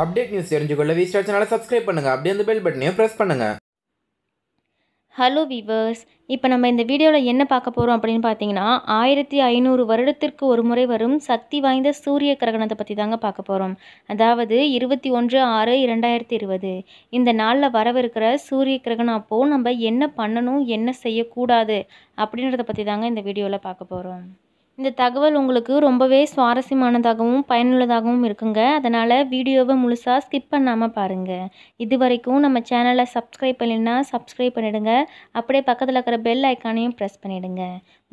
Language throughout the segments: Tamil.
அப்டேட் நியூஸ் தெரிஞ்சுக்கொள்ள வி ஸ்டார் சேனலை சப்ஸ்கிரைப் பண்ணுங்கள் அப்படியே அந்த பெல் பட்டனையும் ப்ரெஸ் பண்ணுங்கள் ஹலோ வீவர்ஸ் இப்போ நம்ம இந்த வீடியோவில் என்ன பார்க்க போகிறோம் அப்படின்னு பார்த்தீங்கன்னா ஆயிரத்தி ஐநூறு வருடத்திற்கு ஒரு முறை வரும் சக்தி வாய்ந்த சூரிய கிரகணத்தை பற்றி தாங்க பார்க்க போகிறோம் அதாவது இருபத்தி ஒன்று ஆறு இரண்டாயிரத்தி இருபது இந்த நாளில் வரவிருக்கிற சூரிய கிரகணம் அப்போது நம்ம என்ன பண்ணணும் என்ன செய்யக்கூடாது அப்படின்றத பற்றி தாங்க இந்த வீடியோவில் பார்க்க போகிறோம் இந்த தகவல் உங்களுக்கு ரொம்பவே சுவாரஸ்யமானதாகவும் பயனுள்ளதாகவும் இருக்குங்க அதனால் வீடியோவை முழுசாக ஸ்கிப் பண்ணாமல் பாருங்கள் இது வரைக்கும் நம்ம சேனலை சப்ஸ்கிரைப் பண்ணினா சப்ஸ்கிரைப் பண்ணிவிடுங்க அப்படியே பக்கத்தில் இருக்கிற பெல் ஐக்கானையும் ப்ரெஸ் பண்ணிவிடுங்க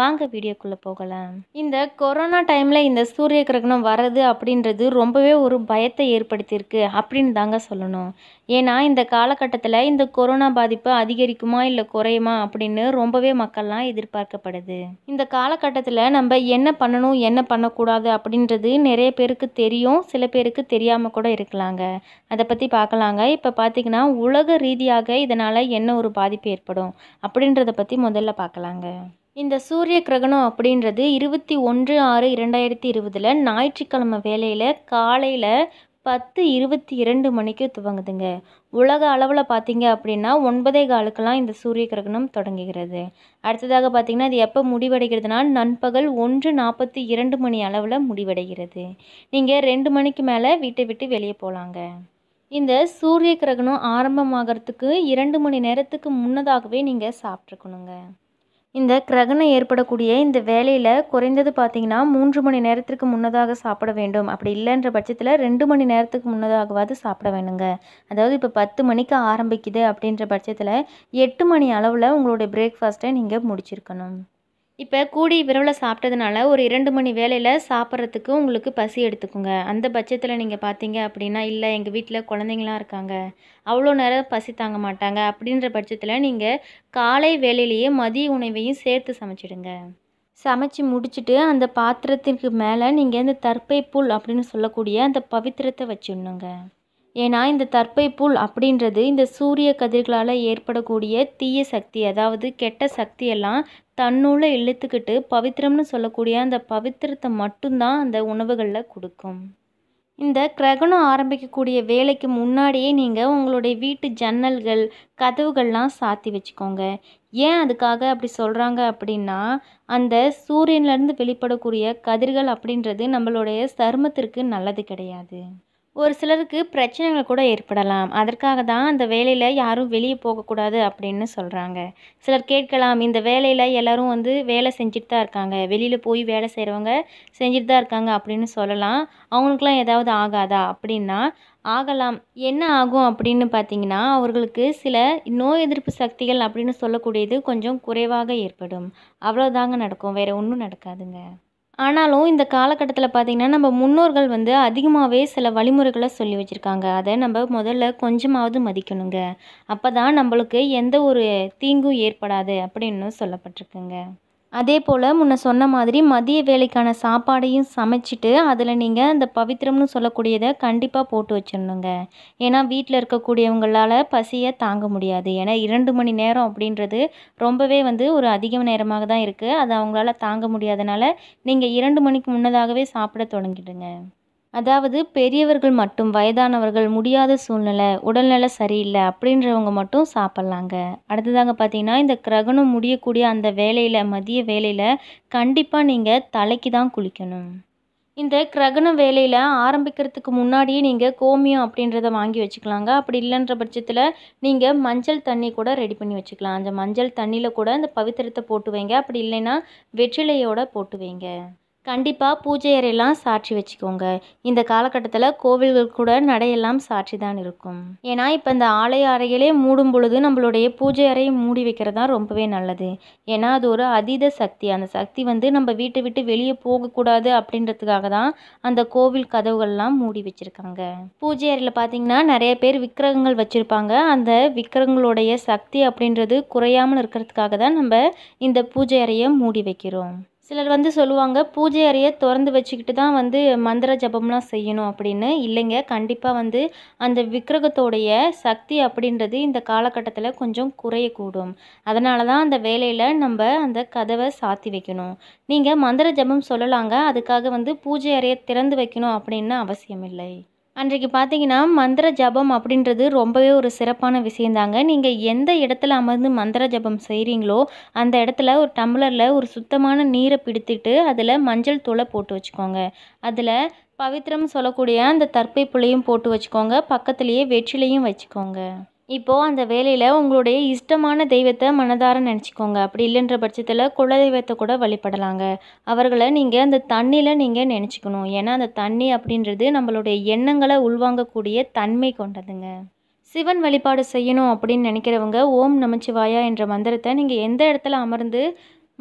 வாங்க வீடியோக்குள்ளே போகலாம் இந்த கொரோனா டைமில் இந்த சூரிய கிரகணம் வர்றது அப்படின்றது ரொம்பவே ஒரு பயத்தை ஏற்படுத்தியிருக்கு அப்படின்னு தாங்க சொல்லணும் ஏன்னா இந்த காலகட்டத்தில் இந்த கொரோனா பாதிப்பு அதிகரிக்குமா இல்லை குறையுமா அப்படின்னு ரொம்பவே மக்கள்லாம் எதிர்பார்க்கப்படுது இந்த காலகட்டத்தில் நம்ம என்ன பண்ணணும் என்ன பண்ணக்கூடாது அப்படின்றது நிறைய பேருக்கு தெரியும் சில பேருக்கு தெரியாமல் கூட இருக்கலாங்க அதை பற்றி பார்க்கலாங்க இப்போ பார்த்திங்கன்னா உலக ரீதியாக இதனால் என்ன ஒரு பாதிப்பு ஏற்படும் அப்படின்றத பற்றி முதல்ல பார்க்கலாங்க இந்த சூரிய கிரகணம் அப்படின்றது இருபத்தி ஒன்று ஆறு இரண்டாயிரத்தி இருபதில் ஞாயிற்றுக்கிழமை வேலையில் காலையில் பத்து இருபத்தி இரண்டு மணிக்கு துவங்குதுங்க உலக அளவில் பார்த்தீங்க அப்படின்னா ஒன்பதே காலுக்கெல்லாம் இந்த சூரிய கிரகணம் தொடங்குகிறது அடுத்ததாக பார்த்திங்கன்னா அது எப்போ முடிவடைகிறதுனா நண்பகல் ஒன்று நாற்பத்தி இரண்டு மணி அளவில் முடிவடைகிறது நீங்கள் ரெண்டு மணிக்கு மேலே வீட்டை விட்டு வெளியே போகலாங்க இந்த சூரிய கிரகணம் ஆரம்பமாகறதுக்கு இரண்டு மணி நேரத்துக்கு முன்னதாகவே நீங்கள் சாப்பிட்ருக்கணுங்க இந்த கிரகணம் ஏற்படக்கூடிய இந்த வேலையில் குறைந்தது பார்த்திங்கன்னா மூன்று மணி நேரத்திற்கு முன்னதாக சாப்பிட வேண்டும் அப்படி இல்லைன்ற பட்சத்தில் ரெண்டு மணி நேரத்துக்கு முன்னதாகவாது சாப்பிட வேணுங்க அதாவது இப்போ பத்து மணிக்கு ஆரம்பிக்குது அப்படின்ற பட்சத்தில் எட்டு மணி அளவில் உங்களுடைய பிரேக்ஃபாஸ்ட்டை நீங்கள் முடிச்சிருக்கணும் இப்போ கூடி விரவில் சாப்பிட்டதுனால ஒரு இரண்டு மணி வேலையில் சாப்பிட்றதுக்கு உங்களுக்கு பசி எடுத்துக்குங்க அந்த பட்சத்தில் நீங்கள் பார்த்தீங்க அப்படின்னா இல்லை எங்கள் வீட்டில் குழந்தைங்களாம் இருக்காங்க அவ்வளோ நேரம் பசி தாங்க மாட்டாங்க அப்படின்ற பட்சத்தில் நீங்கள் காலை வேலையிலேயே மதிய உணவையும் சேர்த்து சமைச்சிடுங்க சமைச்சு முடிச்சுட்டு அந்த பாத்திரத்திற்கு மேலே நீங்கள் இந்த தற்பை புல் அப்படின்னு சொல்லக்கூடிய அந்த பவித்திரத்தை வச்சிடணுங்க ஏன்னா இந்த தற்பை புல் அப்படின்றது இந்த சூரிய கதிர்களால் ஏற்படக்கூடிய தீய சக்தி அதாவது கெட்ட சக்தியெல்லாம் தன்னுள்ளே இழுத்துக்கிட்டு பவித்திரம்னு சொல்லக்கூடிய அந்த பவித்திரத்தை மட்டும்தான் அந்த உணவுகளில் கொடுக்கும் இந்த கிரகணம் ஆரம்பிக்கக்கூடிய வேலைக்கு முன்னாடியே நீங்கள் உங்களுடைய வீட்டு ஜன்னல்கள் கதவுகள்லாம் சாத்தி வச்சுக்கோங்க ஏன் அதுக்காக அப்படி சொல்கிறாங்க அப்படின்னா அந்த சூரியன்லேருந்து வெளிப்படக்கூடிய கதிர்கள் அப்படின்றது நம்மளுடைய சருமத்திற்கு நல்லது கிடையாது ஒரு சிலருக்கு பிரச்சனைகள் கூட ஏற்படலாம் அதற்காக தான் அந்த வேலையில் யாரும் வெளியே போகக்கூடாது அப்படின்னு சொல்கிறாங்க சிலர் கேட்கலாம் இந்த வேலையில் எல்லோரும் வந்து வேலை செஞ்சுட்டு தான் இருக்காங்க வெளியில் போய் வேலை செய்கிறவங்க செஞ்சுட்டு தான் இருக்காங்க அப்படின்னு சொல்லலாம் அவங்களுக்குலாம் ஏதாவது ஆகாதா அப்படின்னா ஆகலாம் என்ன ஆகும் அப்படின்னு பார்த்தீங்கன்னா அவர்களுக்கு சில நோய் எதிர்ப்பு சக்திகள் அப்படின்னு சொல்லக்கூடியது கொஞ்சம் குறைவாக ஏற்படும் அவ்வளோதாங்க நடக்கும் வேறு ஒன்றும் நடக்காதுங்க ஆனாலும் இந்த காலகட்டத்தில் பார்த்திங்கன்னா நம்ம முன்னோர்கள் வந்து அதிகமாகவே சில வழிமுறைகளை சொல்லி வச்சுருக்காங்க அதை நம்ம முதல்ல கொஞ்சமாவது மதிக்கணுங்க அப்போ தான் நம்மளுக்கு எந்த ஒரு தீங்கும் ஏற்படாது அப்படின்னு சொல்லப்பட்டிருக்குங்க அதே போல் முன்ன சொன்ன மாதிரி மதிய வேலைக்கான சாப்பாடையும் சமைச்சிட்டு அதில் நீங்கள் அந்த பவித்திரம்னு சொல்லக்கூடியதை கண்டிப்பாக போட்டு வச்சிடணுங்க ஏன்னா வீட்டில் இருக்கக்கூடியவங்களால் பசியை தாங்க முடியாது ஏன்னா இரண்டு மணி நேரம் அப்படின்றது ரொம்பவே வந்து ஒரு அதிக நேரமாக தான் இருக்குது அது அவங்களால தாங்க முடியாதனால நீங்கள் இரண்டு மணிக்கு முன்னதாகவே சாப்பிட தொடங்கிடுங்க அதாவது பெரியவர்கள் மட்டும் வயதானவர்கள் முடியாத சூழ்நிலை உடல்நிலை சரியில்லை அப்படின்றவங்க மட்டும் சாப்பிட்லாங்க அடுத்ததாங்க பார்த்தீங்கன்னா இந்த கிரகணம் முடியக்கூடிய அந்த வேலையில் மதிய வேலையில் கண்டிப்பாக நீங்கள் தலைக்கு தான் குளிக்கணும் இந்த கிரகண வேலையில் ஆரம்பிக்கிறதுக்கு முன்னாடியே நீங்கள் கோமியம் அப்படின்றத வாங்கி வச்சுக்கலாங்க அப்படி இல்லைன்ற பட்சத்தில் நீங்கள் மஞ்சள் தண்ணி கூட ரெடி பண்ணி வச்சுக்கலாம் அந்த மஞ்சள் தண்ணியில் கூட இந்த பவித்திரத்தை போட்டு வைங்க அப்படி இல்லைன்னா வெற்றிலையோட போட்டு வைங்க கண்டிப்பாக பூஜை அறையெல்லாம் சாட்சி வச்சுக்கோங்க இந்த காலகட்டத்தில் கோவில்கள் கூட நடையெல்லாம் சாட்சி தான் இருக்கும் ஏன்னா இப்போ இந்த ஆலய அறைகளே மூடும் பொழுது நம்மளுடைய பூஜை அறையை மூடி வைக்கிறது தான் ரொம்பவே நல்லது ஏன்னா அது ஒரு அதீத சக்தி அந்த சக்தி வந்து நம்ம வீட்டை விட்டு வெளியே போகக்கூடாது அப்படின்றதுக்காக தான் அந்த கோவில் கதவுகள்லாம் மூடி வச்சுருக்காங்க பூஜை அறையில் பார்த்திங்கன்னா நிறைய பேர் விக்கிரகங்கள் வச்சுருப்பாங்க அந்த விக்கிரகங்களுடைய சக்தி அப்படின்றது குறையாமல் இருக்கிறதுக்காக தான் நம்ம இந்த பூஜை அறையை மூடி வைக்கிறோம் சிலர் வந்து சொல்லுவாங்க பூஜை அறையை திறந்து வச்சுக்கிட்டு தான் வந்து மந்திர ஜபம்லாம் செய்யணும் அப்படின்னு இல்லைங்க கண்டிப்பாக வந்து அந்த விக்கிரகத்தோடைய சக்தி அப்படின்றது இந்த காலகட்டத்தில் கொஞ்சம் குறையக்கூடும் அதனால தான் அந்த வேலையில் நம்ம அந்த கதவை சாத்தி வைக்கணும் நீங்கள் மந்திர ஜபம் சொல்லலாங்க அதுக்காக வந்து பூஜை அறையை திறந்து வைக்கணும் அப்படின்னு அவசியம் இல்லை அன்றைக்கு பார்த்தீங்கன்னா மந்திர ஜபம் அப்படின்றது ரொம்பவே ஒரு சிறப்பான விஷயந்தாங்க நீங்கள் எந்த இடத்துல அமர்ந்து மந்திர ஜபம் செய்கிறீங்களோ அந்த இடத்துல ஒரு டம்ளரில் ஒரு சுத்தமான நீரை பிடித்துட்டு அதில் மஞ்சள் தூளை போட்டு வச்சுக்கோங்க அதில் பவித்திரம் சொல்லக்கூடிய அந்த தற்பை புள்ளையும் போட்டு வச்சுக்கோங்க பக்கத்துலேயே வெற்றிலையும் வச்சுக்கோங்க இப்போது அந்த வேலையில் உங்களுடைய இஷ்டமான தெய்வத்தை மனதார நினச்சிக்கோங்க அப்படி இல்லைன்ற பட்சத்தில் குலதெய்வத்தை கூட வழிபடலாங்க அவர்களை நீங்கள் அந்த தண்ணியில் நீங்கள் நினச்சிக்கணும் ஏன்னா அந்த தண்ணி அப்படின்றது நம்மளுடைய எண்ணங்களை உள்வாங்கக்கூடிய தன்மை கொண்டதுங்க சிவன் வழிபாடு செய்யணும் அப்படின்னு நினைக்கிறவங்க ஓம் நமச்சிவாயா என்ற மந்திரத்தை நீங்கள் எந்த இடத்துல அமர்ந்து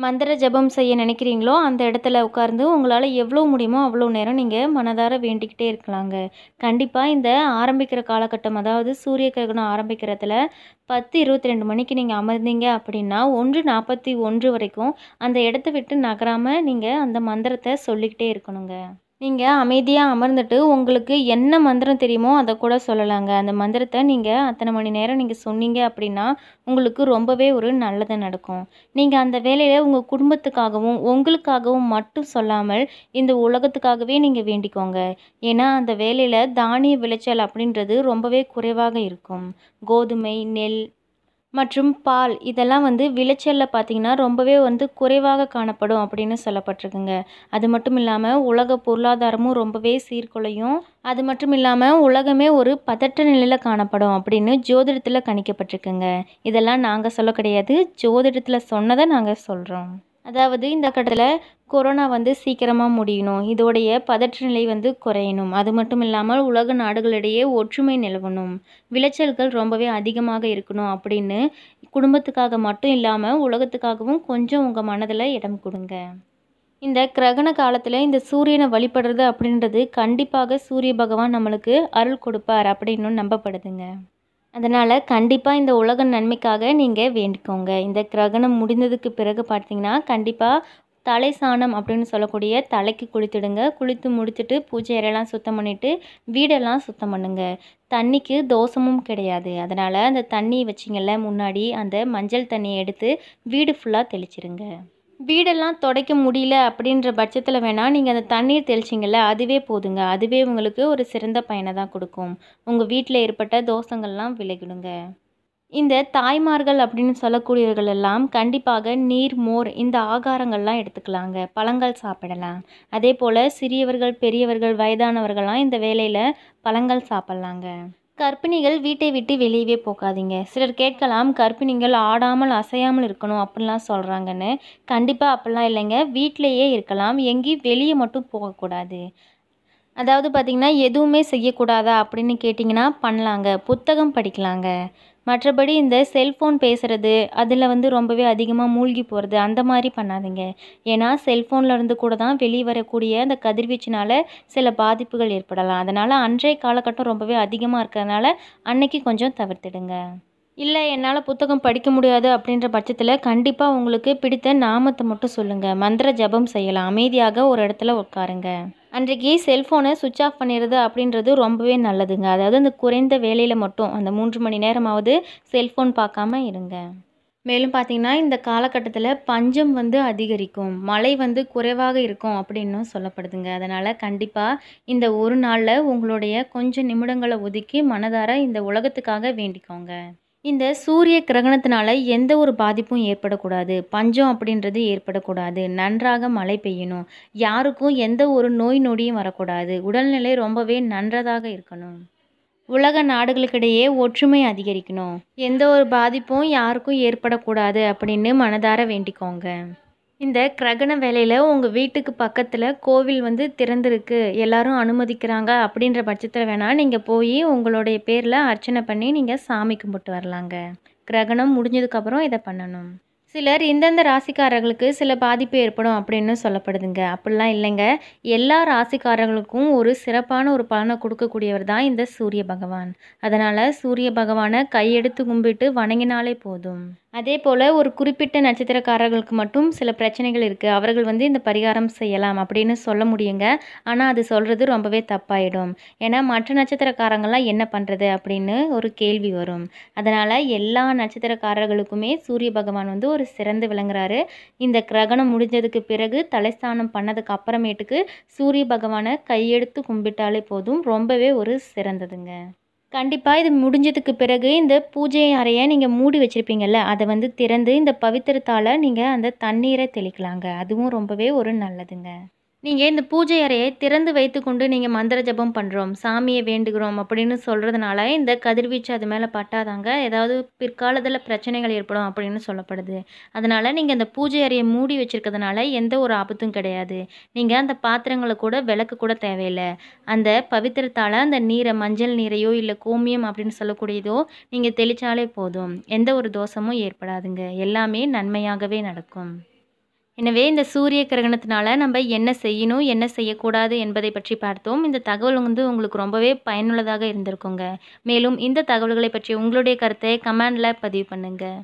மந்திர ஜபம் செய்ய நினைக்கிறீங்களோ அந்த இடத்துல உட்கார்ந்து உங்களால் எவ்வளோ முடியுமோ அவ்வளோ நேரம் நீங்கள் மனதார வேண்டிக்கிட்டே இருக்கலாங்க கண்டிப்பாக இந்த ஆரம்பிக்கிற காலகட்டம் அதாவது சூரிய கிரகணம் ஆரம்பிக்கிறதுல பத்து இருபத்தி ரெண்டு மணிக்கு நீங்கள் அமர்ந்தீங்க அப்படின்னா ஒன்று நாற்பத்தி ஒன்று வரைக்கும் அந்த இடத்த விட்டு நகராமல் நீங்கள் அந்த மந்திரத்தை சொல்லிக்கிட்டே இருக்கணுங்க நீங்கள் அமைதியாக அமர்ந்துட்டு உங்களுக்கு என்ன மந்திரம் தெரியுமோ அதை கூட சொல்லலாங்க அந்த மந்திரத்தை நீங்கள் அத்தனை மணி நேரம் நீங்கள் சொன்னீங்க அப்படின்னா உங்களுக்கு ரொம்பவே ஒரு நல்லது நடக்கும் நீங்கள் அந்த வேலையில் உங்கள் குடும்பத்துக்காகவும் உங்களுக்காகவும் மட்டும் சொல்லாமல் இந்த உலகத்துக்காகவே நீங்கள் வேண்டிக்கோங்க ஏன்னா அந்த வேலையில் தானிய விளைச்சல் அப்படின்றது ரொம்பவே குறைவாக இருக்கும் கோதுமை நெல் மற்றும் பால் இதெல்லாம் வந்து விளைச்சலில் பார்த்திங்கன்னா ரொம்பவே வந்து குறைவாக காணப்படும் அப்படின்னு சொல்லப்பட்டிருக்குங்க அது மட்டும் இல்லாமல் உலக பொருளாதாரமும் ரொம்பவே சீர்குலையும் அது மட்டும் இல்லாமல் உலகமே ஒரு பதற்ற நிலையில் காணப்படும் அப்படின்னு ஜோதிடத்தில் கணிக்கப்பட்டிருக்குங்க இதெல்லாம் நாங்கள் சொல்ல கிடையாது ஜோதிடத்தில் சொன்னதை நாங்கள் சொல்கிறோம் அதாவது இந்த கட்டத்தில் கொரோனா வந்து சீக்கிரமாக முடியணும் இதோடைய பதற்ற நிலை வந்து குறையணும் அது மட்டும் இல்லாமல் உலக நாடுகளிடையே ஒற்றுமை நிலவணும் விளைச்சல்கள் ரொம்பவே அதிகமாக இருக்கணும் அப்படின்னு குடும்பத்துக்காக மட்டும் இல்லாமல் உலகத்துக்காகவும் கொஞ்சம் உங்கள் மனதில் இடம் கொடுங்க இந்த கிரகண காலத்தில் இந்த சூரியனை வழிபடுறது அப்படின்றது கண்டிப்பாக சூரிய பகவான் நம்மளுக்கு அருள் கொடுப்பார் அப்படின்னு நம்பப்படுதுங்க அதனால் கண்டிப்பாக இந்த உலக நன்மைக்காக நீங்கள் வேண்டிக்கோங்க இந்த கிரகணம் முடிந்ததுக்கு பிறகு பார்த்தீங்கன்னா கண்டிப்பாக தலை சாணம் அப்படின்னு சொல்லக்கூடிய தலைக்கு குளித்துடுங்க குளித்து முடிச்சுட்டு பூஜை அறையெல்லாம் சுத்தம் பண்ணிவிட்டு வீடெல்லாம் சுத்தம் பண்ணுங்கள் தண்ணிக்கு தோசமும் கிடையாது அதனால் அந்த தண்ணி வச்சிங்கள்ல முன்னாடி அந்த மஞ்சள் தண்ணியை எடுத்து வீடு ஃபுல்லாக தெளிச்சிருங்க வீடெல்லாம் துடைக்க முடியல அப்படின்ற பட்சத்தில் வேணால் நீங்கள் அந்த தண்ணீர் தெளிச்சிங்கள அதுவே போதுங்க அதுவே உங்களுக்கு ஒரு சிறந்த பயனை தான் கொடுக்கும் உங்கள் வீட்டில் ஏற்பட்ட தோசங்கள்லாம் விலகிடுங்க இந்த தாய்மார்கள் அப்படின்னு சொல்லக்கூடியவர்கள் எல்லாம் கண்டிப்பாக நீர் மோர் இந்த ஆகாரங்கள்லாம் எடுத்துக்கலாங்க பழங்கள் சாப்பிடலாம் அதே போல் சிறியவர்கள் பெரியவர்கள் வயதானவர்கள்லாம் இந்த வேலையில் பழங்கள் சாப்பிட்லாங்க கர்ப்பிணிகள் வீட்டை விட்டு வெளியவே போகாதீங்க சிலர் கேட்கலாம் கர்ப்பிணிகள் ஆடாமல் அசையாமல் இருக்கணும் அப்படிலாம் சொல்கிறாங்கன்னு கண்டிப்பாக அப்படிலாம் இல்லைங்க வீட்டிலையே இருக்கலாம் எங்கேயும் வெளியே மட்டும் போகக்கூடாது அதாவது பார்த்திங்கன்னா எதுவுமே செய்யக்கூடாதா அப்படின்னு கேட்டிங்கன்னா பண்ணலாங்க புத்தகம் படிக்கலாங்க மற்றபடி இந்த செல்ஃபோன் பேசுகிறது அதில் வந்து ரொம்பவே அதிகமாக மூழ்கி போகிறது அந்த மாதிரி பண்ணாதீங்க ஏன்னா செல்ஃபோனில் இருந்து கூட தான் வெளியே வரக்கூடிய அந்த கதிர்வீச்சினால் சில பாதிப்புகள் ஏற்படலாம் அதனால் அன்றைய காலகட்டம் ரொம்பவே அதிகமாக இருக்கிறதுனால அன்னைக்கு கொஞ்சம் தவிர்த்துடுங்க இல்லை என்னால் புத்தகம் படிக்க முடியாது அப்படின்ற பட்சத்தில் கண்டிப்பாக உங்களுக்கு பிடித்த நாமத்தை மட்டும் சொல்லுங்கள் மந்திர ஜபம் செய்யலாம் அமைதியாக ஒரு இடத்துல உட்காருங்க அன்றைக்கு செல்ஃபோனை சுவிட்ச் ஆஃப் பண்ணிடுறது அப்படின்றது ரொம்பவே நல்லதுங்க அதாவது அந்த குறைந்த வேலையில் மட்டும் அந்த மூன்று மணி நேரமாவது செல்ஃபோன் பார்க்காம இருங்க மேலும் பார்த்தீங்கன்னா இந்த காலகட்டத்தில் பஞ்சம் வந்து அதிகரிக்கும் மழை வந்து குறைவாக இருக்கும் அப்படின்னும் சொல்லப்படுதுங்க அதனால் கண்டிப்பாக இந்த ஒரு நாளில் உங்களுடைய கொஞ்சம் நிமிடங்களை ஒதுக்கி மனதார இந்த உலகத்துக்காக வேண்டிக்கோங்க இந்த சூரிய கிரகணத்தினால எந்த ஒரு பாதிப்பும் ஏற்படக்கூடாது பஞ்சம் அப்படின்றது ஏற்படக்கூடாது நன்றாக மழை பெய்யணும் யாருக்கும் எந்த ஒரு நோய் நொடியும் வரக்கூடாது உடல்நிலை ரொம்பவே நன்றதாக இருக்கணும் உலக நாடுகளுக்கிடையே ஒற்றுமை அதிகரிக்கணும் எந்த ஒரு பாதிப்பும் யாருக்கும் ஏற்படக்கூடாது அப்படின்னு மனதார வேண்டிக்கோங்க இந்த கிரகண வேலையில் உங்கள் வீட்டுக்கு பக்கத்தில் கோவில் வந்து திறந்திருக்கு எல்லாரும் அனுமதிக்கிறாங்க அப்படின்ற பட்சத்தில் வேணால் நீங்கள் போய் உங்களுடைய பேரில் அர்ச்சனை பண்ணி நீங்கள் சாமி கும்பிட்டு வரலாங்க கிரகணம் முடிஞ்சதுக்கப்புறம் இதை பண்ணணும் சிலர் இந்தந்த ராசிக்காரர்களுக்கு சில பாதிப்பு ஏற்படும் அப்படின்னு சொல்லப்படுதுங்க அப்படிலாம் இல்லைங்க எல்லா ராசிக்காரர்களுக்கும் ஒரு சிறப்பான ஒரு பலனை கொடுக்கக்கூடியவர் தான் இந்த சூரிய பகவான் அதனால் சூரிய பகவானை கையெடுத்து கும்பிட்டு வணங்கினாலே போதும் அதே போல் ஒரு குறிப்பிட்ட நட்சத்திரக்காரர்களுக்கு மட்டும் சில பிரச்சனைகள் இருக்குது அவர்கள் வந்து இந்த பரிகாரம் செய்யலாம் அப்படின்னு சொல்ல முடியுங்க ஆனால் அது சொல்கிறது ரொம்பவே தப்பாயிடும் ஏன்னா மற்ற நட்சத்திரக்காரங்களாம் என்ன பண்ணுறது அப்படின்னு ஒரு கேள்வி வரும் அதனால் எல்லா நட்சத்திரக்காரர்களுக்குமே சூரிய பகவான் வந்து ஒரு சிறந்து விளங்குறாரு இந்த கிரகணம் முடிஞ்சதுக்கு பிறகு தலைஸ்தானம் பண்ணதுக்கு அப்புறமேட்டுக்கு சூரிய பகவானை கையெடுத்து கும்பிட்டாலே போதும் ரொம்பவே ஒரு சிறந்ததுங்க கண்டிப்பாக இது முடிஞ்சதுக்கு பிறகு இந்த பூஜை அறையை நீங்கள் மூடி வச்சுருப்பீங்கள்ல அதை வந்து திறந்து இந்த பவித்திரத்தால் நீங்கள் அந்த தண்ணீரை தெளிக்கலாங்க அதுவும் ரொம்பவே ஒரு நல்லதுங்க நீங்கள் இந்த பூஜை அறையை திறந்து வைத்துக்கொண்டு நீங்கள் மந்திர ஜபம் பண்ணுறோம் சாமியை வேண்டுகிறோம் அப்படின்னு சொல்கிறதுனால இந்த கதிர்வீச்சு அது மேலே பட்டாதாங்க ஏதாவது பிற்காலத்தில் பிரச்சனைகள் ஏற்படும் அப்படின்னு சொல்லப்படுது அதனால் நீங்கள் அந்த பூஜை அறையை மூடி வச்சுருக்கிறதுனால எந்த ஒரு ஆபத்தும் கிடையாது நீங்கள் அந்த பாத்திரங்களை கூட விளக்கு கூட தேவையில்லை அந்த பவித்திரத்தால் அந்த நீரை மஞ்சள் நீரையோ இல்லை கோமியம் அப்படின்னு சொல்லக்கூடியதோ நீங்கள் தெளித்தாலே போதும் எந்த ஒரு தோஷமும் ஏற்படாதுங்க எல்லாமே நன்மையாகவே நடக்கும் எனவே இந்த சூரிய கிரகணத்தினால நம்ம என்ன செய்யணும் என்ன செய்யக்கூடாது என்பதை பற்றி பார்த்தோம் இந்த தகவல் வந்து உங்களுக்கு ரொம்பவே பயனுள்ளதாக இருந்திருக்குங்க மேலும் இந்த தகவல்களை பற்றி உங்களுடைய கருத்தை கமெண்டில் பதிவு பண்ணுங்கள்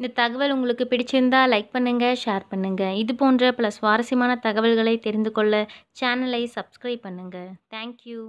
இந்த தகவல் உங்களுக்கு பிடிச்சிருந்தா லைக் பண்ணுங்கள் ஷேர் பண்ணுங்கள் இது போன்ற பல சுவாரஸ்யமான தகவல்களை தெரிந்து கொள்ள சேனலை சப்ஸ்கிரைப் பண்ணுங்கள் தேங்க்யூ